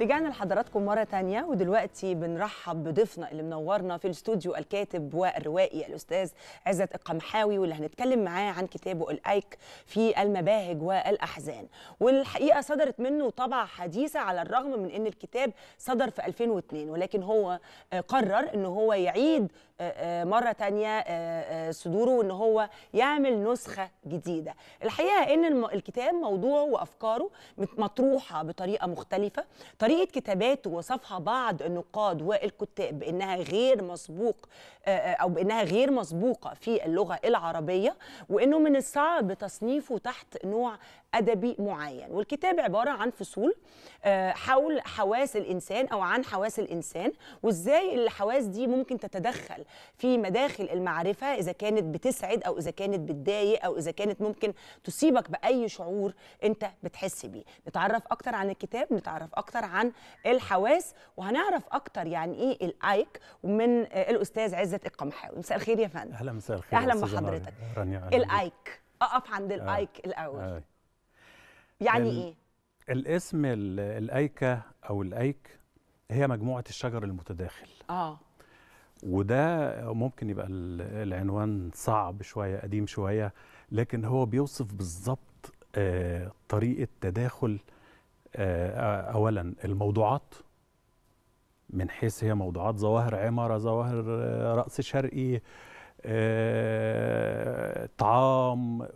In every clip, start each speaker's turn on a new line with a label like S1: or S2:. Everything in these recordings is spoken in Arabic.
S1: رجعنا لحضراتكم مرة تانية ودلوقتي بنرحب بضيفنا اللي منورنا في الاستوديو الكاتب والروائي الأستاذ عزت القمحاوي واللي هنتكلم معاه عن كتابه الأيك في المباهج والأحزان والحقيقة صدرت منه طبعة حديثة على الرغم من أن الكتاب صدر في 2002 ولكن هو آه، قرر أنه هو يعيد آه، آه، مره تانية آه، صدوره وان هو يعمل نسخه جديده الحقيقه ان الكتاب موضوعه وافكاره مطروحه بطريقه مختلفه طريقه كتاباته وصفها بعض النقاد والكتاب بانها غير مسبوق او بانها غير مسبوقه في اللغه العربيه وانه من الصعب تصنيفه تحت نوع ادبي معين والكتاب عباره عن فصول حول حواس الانسان او عن حواس الانسان وازاي الحواس دي ممكن تتدخل في مداخل المعرفه اذا كانت بتسعد او اذا كانت بتضايق او اذا كانت ممكن تصيبك باي شعور انت بتحس بيه نتعرف اكتر عن الكتاب نتعرف اكتر عن الحواس وهنعرف اكتر يعني ايه الايك ومن الاستاذ عزت القمحاوي مساء الخير يا فندم اهلا
S2: مساء الخير اهلا بحضرتك
S1: الايك اقف عند آه. الايك آه. الاول
S2: آه. يعني ايه الاسم الايكه او الايك هي مجموعه الشجر المتداخل اه وده ممكن يبقى العنوان صعب شويه قديم شويه لكن هو بيوصف بالظبط آه، طريقه تداخل آه، اولا الموضوعات من حيث هي موضوعات ظواهر عماره ظواهر آه، راس شرقي طعام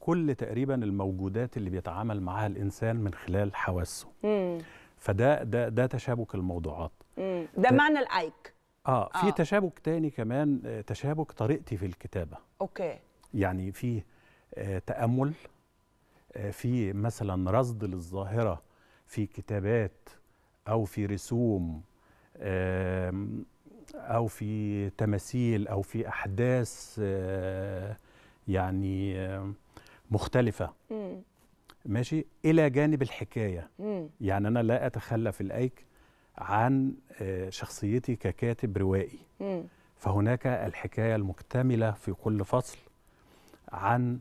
S2: كل تقريبا الموجودات اللي بيتعامل معها الانسان من خلال حواسه فده ده ده تشابك الموضوعات
S1: ده معنى الايك
S2: اه في آه. تشابك تاني كمان آه، تشابك طريقتي في الكتابه اوكي يعني في آه، تامل في مثلا رصد للظاهره في كتابات او في رسوم او في تماثيل او في احداث يعني مختلفه م. ماشي الى جانب الحكايه م. يعني انا لا اتخلى في الايك عن آه، شخصيتي ككاتب روائي م. فهناك الحكاية المكتملة في كل فصل عن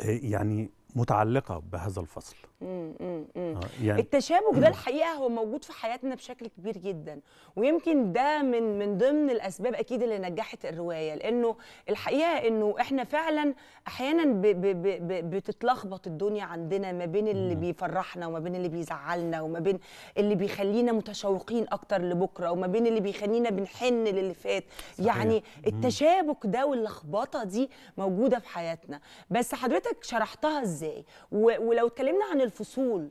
S2: آه، يعني متعلقة بهذا الفصل
S1: آه، يعني التشابك ده الحقيقه هو موجود في حياتنا بشكل كبير جدا ويمكن ده من من ضمن الاسباب اكيد اللي نجحت الروايه لانه الحقيقه انه احنا فعلا احيانا ب ب ب ب بتتلخبط الدنيا عندنا ما بين اللي بيفرحنا وما بين اللي بيزعلنا وما بين اللي بيخلينا متشوقين اكتر لبكره وما بين اللي بيخلينا بنحن للي فات صحيح. يعني التشابك ده واللخبطه دي موجوده في حياتنا بس حضرتك شرحتها ازاي ولو اتكلمنا عن الفصول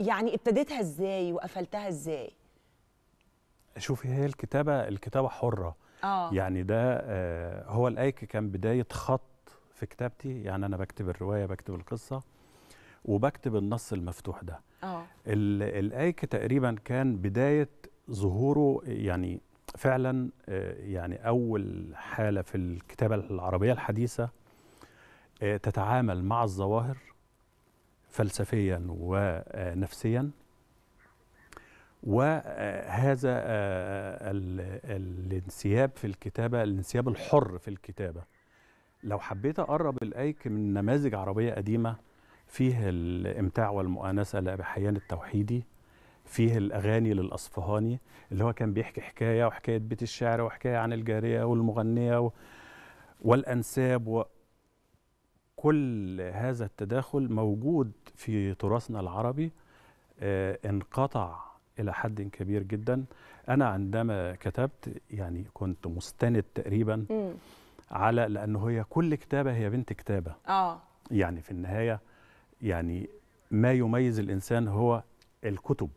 S1: يعني ابتديتها ازاي وقفلتها ازاي
S2: شوفي هي الكتابه الكتابه حره آه. يعني ده آه هو الايك كان بدايه خط في كتابتي يعني انا بكتب الروايه بكتب القصه وبكتب النص المفتوح ده آه. الايك تقريبا كان بدايه ظهوره يعني فعلا آه يعني اول حاله في الكتابه العربيه الحديثه آه، تتعامل مع الظواهر فلسفيا ونفسيا وهذا آه، الانسياب في الكتابة الانسياب الحر في الكتابة لو حبيت أقرب الأيك من نماذج عربية قديمة فيه الإمتاع والمؤانسة لأبي حيان التوحيدي فيه الأغاني للأصفهاني اللي هو كان بيحكي حكاية وحكاية بيت الشعر وحكاية عن الجارية والمغنية والأنساب كل هذا التداخل موجود في تراثنا العربي آه، انقطع إلى حد كبير جدا أنا عندما كتبت يعني كنت مستند تقريبا م. على لأنه هي كل كتابة هي بنت كتابة آه. يعني في النهاية يعني ما يميز الإنسان هو الكتب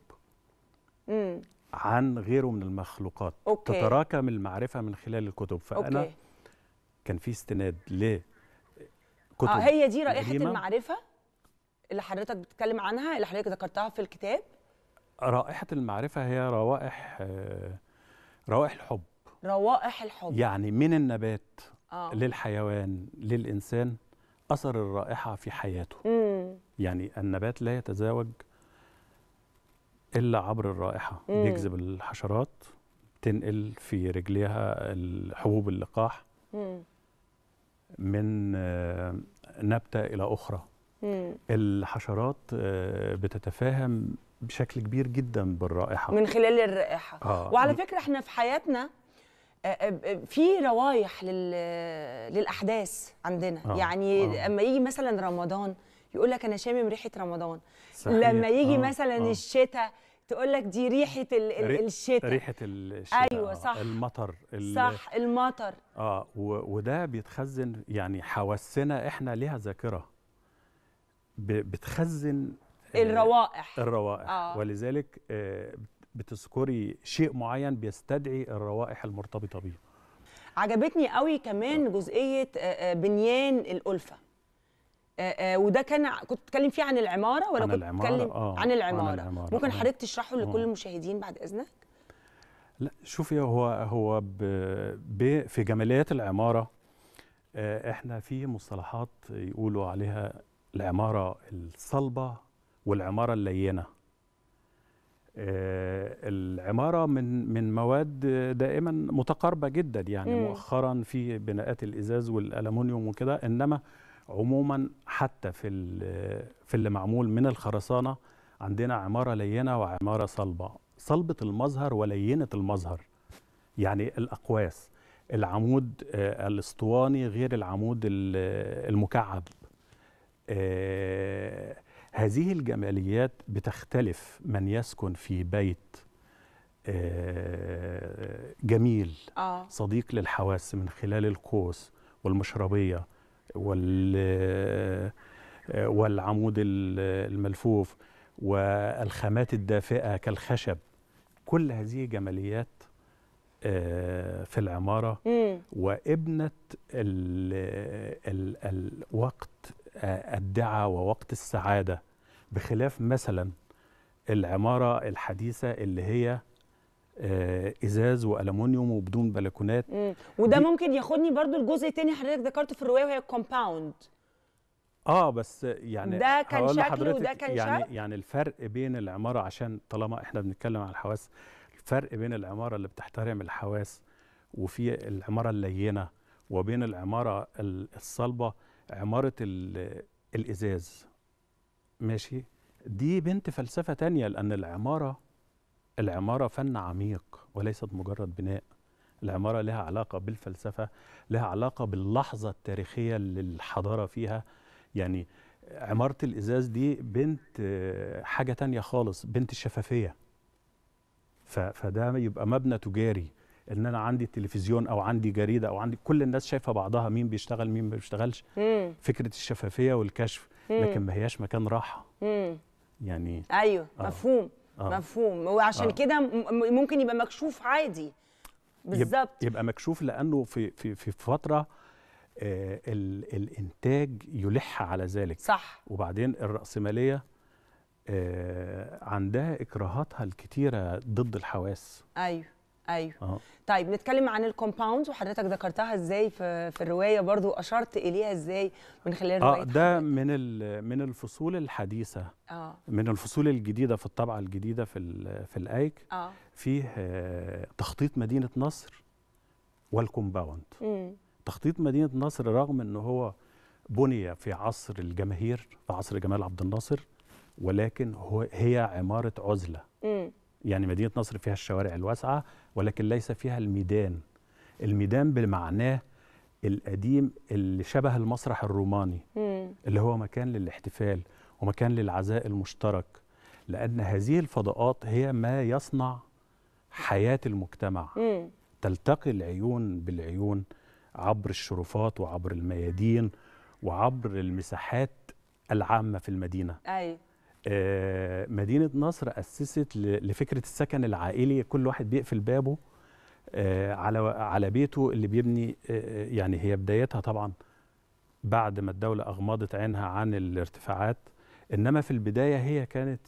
S2: م. عن غيره من المخلوقات أوكي. تتراكم المعرفة من خلال الكتب فأنا أوكي. كان في استناد
S1: كتب آه هي دي رائحه مريمة. المعرفه اللي حضرتك بتتكلم عنها اللي حضرتك ذكرتها في الكتاب
S2: رائحه المعرفه هي روائح آه، روائح الحب
S1: روائح الحب يعني
S2: من النبات آه. للحيوان للانسان اثر الرائحه في حياته مم. يعني النبات لا يتزاوج الا عبر الرائحه مم. بيجذب الحشرات تنقل في رجليها حبوب اللقاح مم. من آه، نبته الى اخرى مم. الحشرات آه، بتتفاهم بشكل كبير جدا بالرائحه من
S1: خلال الرائحه آه. وعلى فكره احنا في حياتنا آه، في روايح للاحداث عندنا آه. يعني آه. اما يجي مثلا رمضان يقول لك انا شامم ريحه رمضان صحيح. لما يجي آه. مثلا آه. الشتاء تقول لك دي ريحه ال ال
S2: الشتاء ريحه الشتاء ايوه صح المطر صح المطر اه وده بيتخزن يعني حواسنا احنا ليها ذاكره بتخزن آه، الروائح الروائح آه. ولذلك آه، بتذكري شيء معين بيستدعي الروائح المرتبطه بيه
S1: عجبتني قوي كمان آه. جزئيه بنيان الالفه آه، آه، وده كان كنت بتتكلم فيه عن العماره ولا عن كنت بتتكلم آه. عن العماره, عن العمارة. ممكن آه. حضرتك تشرحه لكل المشاهدين بعد اذنك
S2: لا شوفي هو هو ب ب في جماليات العماره احنا في مصطلحات يقولوا عليها العماره الصلبه والعماره اللينه العماره من من مواد دائما متقاربه جدا يعني مؤخرا في بناءات الازاز والالومنيوم وكده انما عموما حتى في في اللي معمول من الخرسانه عندنا عماره لينه وعماره صلبه صلبه المظهر ولينه المظهر يعني الاقواس العمود آه، الاسطواني غير العمود آه، المكعب آه، هذه الجماليات بتختلف من يسكن في بيت جميل صديق للحواس من خلال القوس والمشربيه وال آه، والعمود الملفوف والخامات الدافئة كالخشب كل هذه جماليات آه، في العمارة وابنة الوقت آه، الدعة ووقت السعادة بخلاف مثلا العمارة الحديثة اللي هي آه ازاز والومنيوم وبدون بلكونات
S1: مم. وده ممكن ياخدني برضو الجزء الثاني حضرتك ذكرته في الروايه وهي الكومباوند
S2: اه بس يعني ده كان شكل وده كان يعني شكل؟ يعني الفرق بين العماره عشان طالما احنا بنتكلم عن الحواس الفرق بين العماره اللي بتحترم الحواس وفي العماره اللينه وبين العماره الصلبه عماره الازاز ماشي دي بنت فلسفه تانية لان العماره العمارة فن عميق وليست مجرد بناء العمارة لها علاقة بالفلسفة لها علاقة باللحظة التاريخية اللي الحضارة فيها يعني عمارة الإزاز دي بنت آه، حاجة تانية خالص بنت الشفافية فده يبقى مبنى تجاري ان انا عندي تلفزيون او عندي جريده او عندي كل الناس شايفه بعضها مين بيشتغل مين ما بيشتغلش فكره الشفافيه والكشف لكن ما هياش مكان راحه يعني
S1: ايوه آه. مفهوم آه. مفهوم وعشان آه. كده ممكن يبقى مكشوف عادي بالظبط
S2: يبقى مكشوف لانه في في في فتره آه الانتاج يلح على ذلك صح وبعدين الراسماليه آه عندها اكراهاتها الكتيره ضد الحواس
S1: ايوه ايوه أهو. طيب نتكلم عن الكومباوندز وحضرتك ذكرتها ازاي في, في الروايه برضو اشرت اليها ازاي من خلال الروايه اه
S2: ده حضرتك. من من الفصول الحديثه اه من الفصول الجديده في الطبعه الجديده في في الايك اه فيه آه، تخطيط مدينه نصر والكومباوند تخطيط مدينه نصر رغم ان هو بني في عصر الجماهير في عصر جمال عبد الناصر ولكن هو هي عماره عزله مم. يعني مدينه نصر فيها الشوارع الواسعه ولكن ليس فيها الميدان الميدان بمعناه القديم اللي شبه المسرح الروماني مم. اللي هو مكان للاحتفال ومكان للعزاء المشترك لأن هذه الفضاءات هي ما يصنع حياة المجتمع مم. تلتقي العيون بالعيون عبر الشرفات وعبر الميادين وعبر المساحات العامة في المدينة أيوة. آه، مدينه نصر اسست لفكره السكن العائلي كل واحد بيقفل بابه آه، على على بيته اللي بيبني آه، يعني هي بدايتها طبعا بعد ما الدوله اغمضت عينها عن الارتفاعات انما في البدايه هي كانت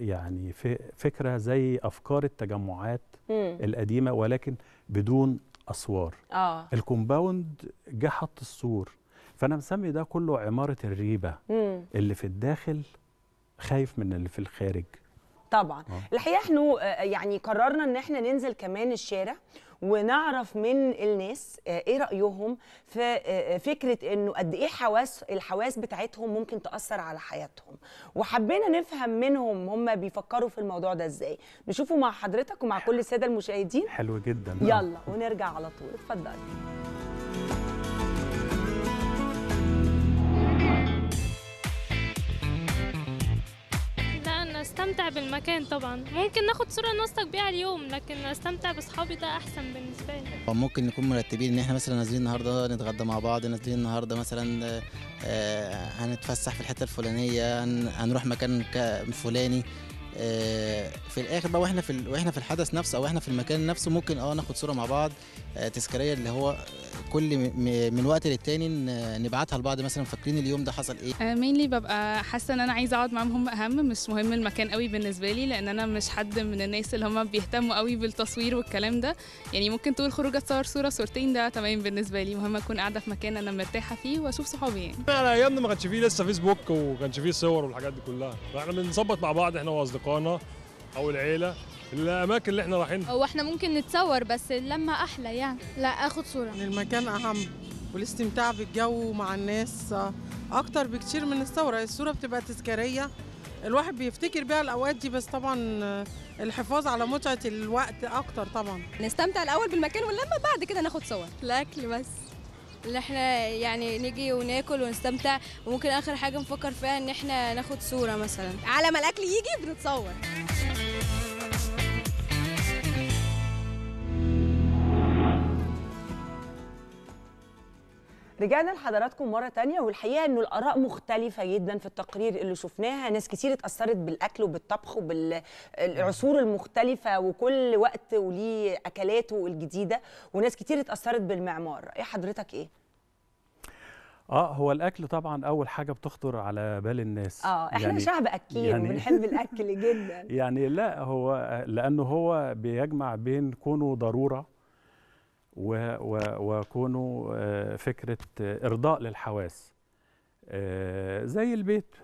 S2: يعني فكره زي افكار التجمعات م. القديمه ولكن بدون اسوار آه. الكومباوند جه حط السور فانا مسمي ده كله عماره الريبه مم. اللي في الداخل خايف من اللي في الخارج
S1: طبعا أه. الحقيقه احنا آه، آه، يعني قررنا ان احنا ننزل كمان الشارع ونعرف من الناس آه، ايه رايهم في فكره انه قد ايه حواس الحواس بتاعتهم ممكن تاثر على حياتهم وحبينا نفهم منهم هم بيفكروا في الموضوع ده ازاي نشوفه مع حضرتك ومع كل الساده المشاهدين
S2: حلو جدا يلا
S1: ونرجع على طول اتفضلي استمتع بالمكان طبعا ممكن ناخد صوره نوثق بيها اليوم لكن استمتع باصحابي ده احسن بالنسبه
S2: لي ممكن نكون مرتبين ان احنا مثلا نازلين النهارده نتغدى مع بعض نازلين النهارده مثلا آه، آه، هنتفسح في الحته الفلانيه هنروح مكان فلاني آه، في الاخر بقى واحنا في واحنا في الحدث نفسه او احنا في المكان نفسه ممكن اه ناخد صوره مع بعض آه، تذكاريه اللي هو كل من وقت للتاني نبعتها لبعض مثلا فاكرين اليوم ده حصل ايه مينلي آه، ببقى حاسه ان انا عايزه اقعد معاهم هم اهم مش مهم المكان قوي بالنسبه لي لان انا مش حد من الناس اللي هم بيهتموا قوي بالتصوير والكلام ده يعني ممكن طول خروجه اتصور صوره صورتين ده تمام بالنسبه لي مهم اكون قاعده في مكان انا مرتاحه فيه واشوف صحابي يعني انا ايامنا ما كانش فيه لسه فيسبوك وما كانش فيه صور والحاجات دي كلها فاحنا بنظبط مع بعض احنا واصدقاء اصدقائنا او العيله الاماكن اللي احنا رايحين
S1: هو احنا ممكن نتصور بس لما احلى يعني لا اخد صوره المكان اهم والاستمتاع بالجو مع الناس آه، اكتر بكتير من الصوره الصوره بتبقى تذكاريه الواحد بيفتكر بيها الاوقات دي بس طبعا آه، الحفاظ على متعه الوقت اكتر طبعا نستمتع الاول بالمكان ولما بعد كده ناخد صور الاكل بس ان
S2: احنا يعني نيجي وناكل ونستمتع وممكن اخر حاجه نفكر فيها ان احنا ناخد صوره
S1: مثلا على ما الاكل يجي بنتصور رجعنا لحضراتكم مره تانية والحقيقه انه الاراء مختلفه جدا في التقرير اللي شفناها ناس كتير اتاثرت بالاكل وبالطبخ وبالعصور المختلفه وكل وقت وليه اكلاته الجديده وناس كتير اتاثرت بالمعمار ايه حضرتك ايه
S2: اه هو الاكل طبعا اول حاجه بتخطر على بال الناس اه احنا يعني شعب اكيل يعني وبنحب
S1: الاكل جدا
S2: يعني لا هو لانه هو بيجمع بين كونه ضروره وكونه آه، فكرة آه، إرضاء للحواس آه، زي البيت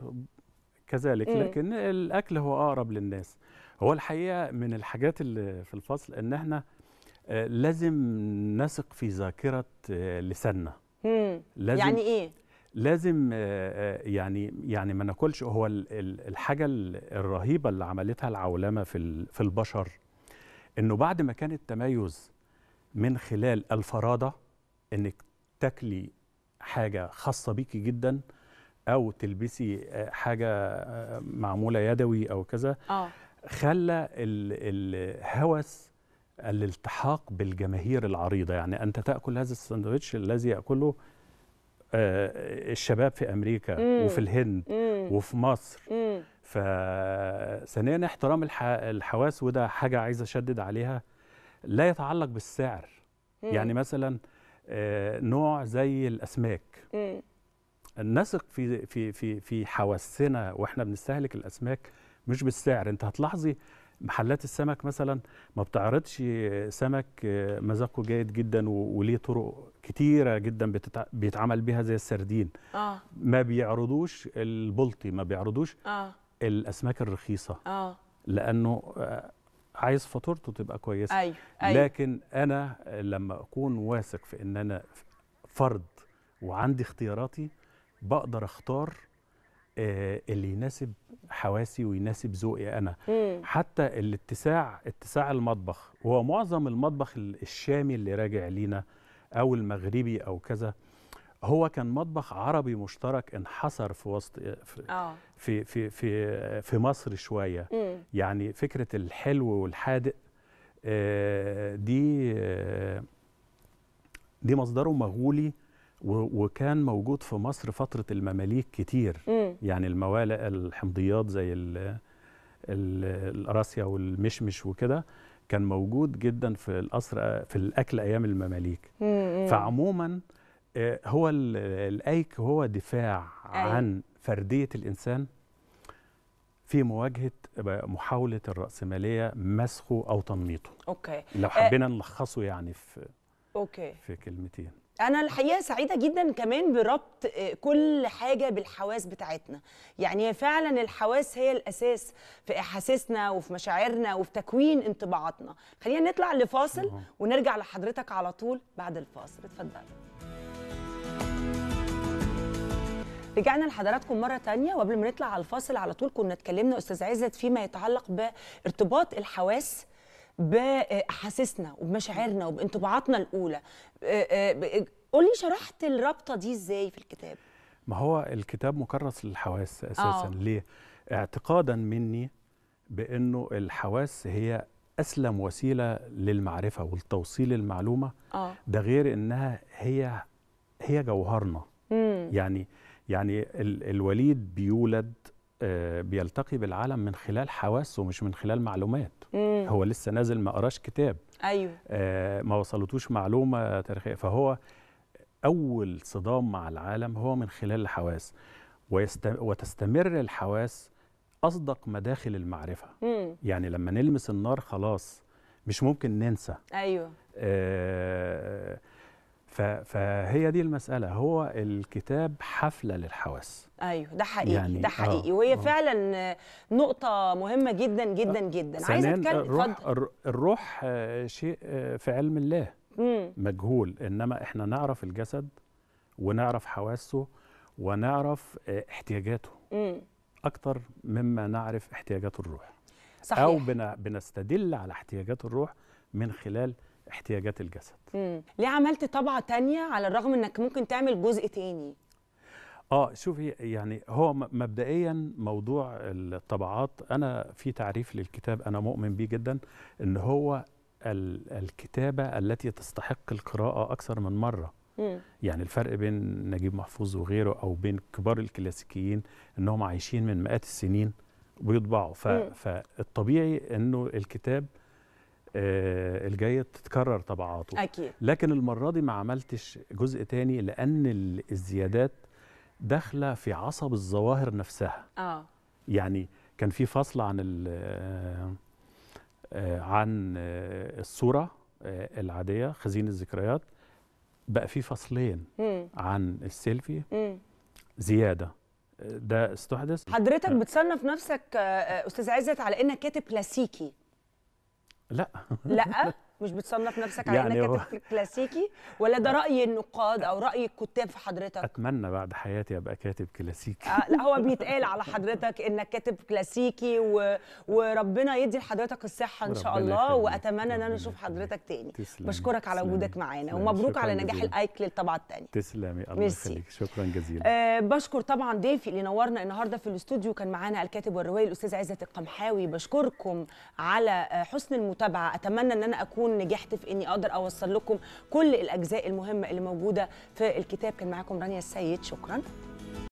S2: كذلك لكن الأكل هو أقرب للناس هو الحقيقة من الحاجات اللي في الفصل إن احنا لازم نثق في ذاكرة لساننا
S1: لازم يعني إيه؟
S2: لازم يعني يعني ما ناكلش هو الحاجة الرهيبة اللي عملتها العولمة في البشر إنه بعد ما كان التميز من خلال الفرادة انك تاكلي حاجة خاصة بيكي جدا او تلبسي آه، حاجة آه، معمولة يدوي او كذا آه. خلى الهوس الالتحاق بالجماهير العريضة يعني أنت تأكل هذا الساندويتش الذي يأكله آه، الشباب في أمريكا مم. وفي الهند مم. وفي مصر فثانيا احترام الحواس وده حاجة عايز أشدد عليها لا يتعلق بالسعر مم. يعني مثلا آه، نوع زي الاسماك نثق في في في في حواسنا واحنا بنستهلك الاسماك مش بالسعر انت هتلاحظي محلات السمك مثلا ما بتعرضش سمك آه، مذاقه جيد جدا وليه طرق كتيره جدا بيتعمل بيها زي السردين آه. ما بيعرضوش البلطي ما بيعرضوش آه. الاسماك الرخيصه آه. لانه آه، عايز فاتورته تبقى كويسه أيوة. أيوة. لكن انا لما اكون واثق في ان انا فرد وعندي اختياراتي بقدر اختار آه، اللي يناسب حواسي ويناسب ذوقي انا مم. حتى الاتساع اتساع المطبخ هو معظم المطبخ الشامي اللي راجع لينا او المغربي او كذا هو كان مطبخ عربي مشترك انحصر في وسط آه، في في آه. في في, في مصر شويه مم. يعني فكرة الحلو والحادق آه، دي آه، دي مصدره مغولي وكان موجود في مصر فترة المماليك كتير م. يعني الموالق الحمضيات زي القراصية والمشمش وكده كان موجود جدا في القصر في الأكل أيام المماليك فعموما آه، هو الأيك هو دفاع أيوة. عن فردية الإنسان في مواجهه محاوله الراسماليه مسخه او تنميطه
S1: اوكي لو آه. حبينا أه
S2: نلخصه يعني في اوكي في كلمتين
S1: انا الحقيقه سعيده جدا كمان بربط آه، كل حاجه بالحواس بتاعتنا يعني فعلا الحواس هي الاساس في احاسيسنا وفي مشاعرنا وفي تكوين انطباعاتنا خلينا نطلع لفاصل ونرجع لحضرتك على طول بعد الفاصل اتفضل رجعنا لحضراتكم مره تانية وقبل ما نطلع على الفاصل على طول كنا اتكلمنا استاذ عزت فيما يتعلق بارتباط الحواس باحاسيسنا وبمشاعرنا وبانطباعاتنا الاولى آه، آه، قول لي شرحت الرابطه دي ازاي في الكتاب
S2: ما هو الكتاب مكرس للحواس اساسا آه. ليه اعتقادا مني بانه الحواس هي اسلم وسيله للمعرفه ولتوصيل المعلومه آه. ده غير انها هي هي جوهرنا مم. يعني يعني الوليد بيولد آه، بيلتقي بالعالم من خلال حواسه مش من خلال معلومات مم. هو لسه نازل ما قراش كتاب ايوه آه، ما وصلتوش معلومه تاريخيه فهو اول صدام مع العالم هو من خلال الحواس وتستمر الحواس اصدق مداخل المعرفه مم. يعني لما نلمس النار خلاص مش ممكن ننسى ايوه آه فهي دي المسألة هو الكتاب حفلة للحواس
S1: ايوه ده حقيقي يعني ده حقيقي آه وهي آه فعلا نقطة مهمة جدا جدا آه، جدا عايز اتكلم الروح
S2: الروح آه، شيء آه، في علم الله مم. مجهول انما احنا نعرف الجسد ونعرف حواسه ونعرف احتياجاته مم. اكتر مما نعرف احتياجات الروح صحيح. او بنستدل على احتياجات الروح من خلال احتياجات الجسد
S1: مم. ليه عملت طبعة تانية على الرغم انك ممكن تعمل جزء تاني
S2: اه شوفي يعني هو مبدئيا موضوع الطبعات انا في تعريف للكتاب انا مؤمن بيه جدا ان هو الكتابة التي تستحق القراءة أكثر من مرة مم. يعني الفرق بين نجيب محفوظ وغيره أو بين كبار الكلاسيكيين أنهم عايشين من مئات السنين ويطبعوا ف... فالطبيعي أنه الكتاب آه، الجايه تتكرر طبعاته أكيد. لكن المره دي ما عملتش جزء تاني لان الزيادات داخله في عصب الظواهر نفسها اه يعني كان في فصل عن آه، آه، عن الصوره العاديه خزين الذكريات بقى في فصلين مم. عن السيلفي مم. زياده ده استحدث حضرتك
S1: بتصنف نفسك استاذ عزت على انك كاتب كلاسيكي لا لا مش بتصنف نفسك على يعني انك كاتب كلاسيكي ولا ده راي النقاد او راي الكتاب في حضرتك
S2: اتمنى بعد حياتي ابقى كاتب كلاسيكي
S1: آه، لا هو بيتقال على حضرتك انك كاتب كلاسيكي و... وربنا يدي لحضرتك الصحه ان شاء الله واتمنى ان انا اشوف حضرتك تاني تسلمي. بشكرك على وجودك معانا ومبروك على نجاح الايكل للطبعه الثانيه
S2: تسلمي الله يخليك شكرا جزيلا
S1: آه بشكر طبعا ضيفي اللي نورنا النهارده في الاستوديو كان معانا الكاتب والروائي الاستاذ عزت القمحاوي بشكركم على آه، حسن المتابعه اتمنى ان انا اكون اكون نجحت في اني اقدر اوصل لكم كل الاجزاء المهمه اللي موجوده في الكتاب كان معاكم رانيا السيد شكرا